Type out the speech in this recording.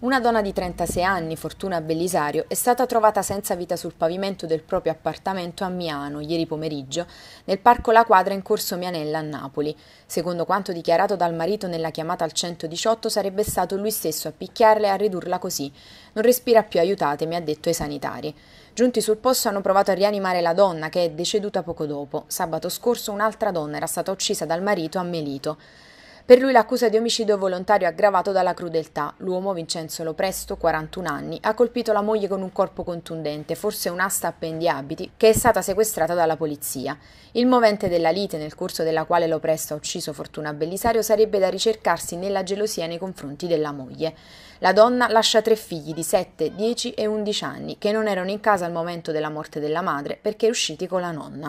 Una donna di 36 anni, Fortuna Bellisario, è stata trovata senza vita sul pavimento del proprio appartamento a Miano ieri pomeriggio, nel parco La Quadra in corso Mianella a Napoli. Secondo quanto dichiarato dal marito nella chiamata al 118, sarebbe stato lui stesso a picchiarla e a ridurla così. Non respira più, aiutatemi, ha detto ai sanitari. Giunti sul posto hanno provato a rianimare la donna, che è deceduta poco dopo. Sabato scorso un'altra donna era stata uccisa dal marito a Melito. Per lui l'accusa di omicidio volontario aggravato dalla crudeltà. L'uomo, Vincenzo Lopresto, 41 anni, ha colpito la moglie con un corpo contundente, forse un'asta a pendiabiti, che è stata sequestrata dalla polizia. Il movente della lite nel corso della quale Lopresto ha ucciso Fortuna Bellisario sarebbe da ricercarsi nella gelosia nei confronti della moglie. La donna lascia tre figli di 7, 10 e 11 anni che non erano in casa al momento della morte della madre perché usciti con la nonna.